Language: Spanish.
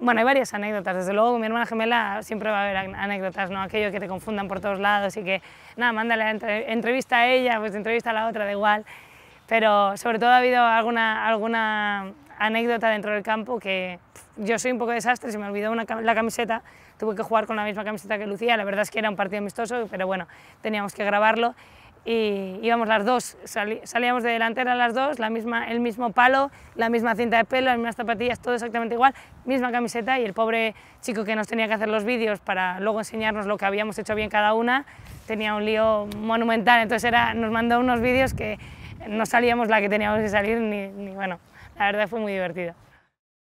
Bueno, hay varias anécdotas. Desde luego, con mi hermana gemela siempre va a haber anécdotas, ¿no? Aquello que te confundan por todos lados y que, nada, mándale entrevista a ella, pues entrevista a la otra, da igual. Pero sobre todo ha habido alguna, alguna anécdota dentro del campo que yo soy un poco desastre, se me olvidó una, la camiseta, tuve que jugar con la misma camiseta que Lucía, la verdad es que era un partido amistoso, pero bueno, teníamos que grabarlo y íbamos las dos, salíamos de delantera las dos, la misma, el mismo palo, la misma cinta de pelo, las mismas zapatillas, todo exactamente igual, misma camiseta y el pobre chico que nos tenía que hacer los vídeos para luego enseñarnos lo que habíamos hecho bien cada una, tenía un lío monumental, entonces era, nos mandó unos vídeos que no salíamos la que teníamos que salir, ni, ni bueno, la verdad fue muy divertido.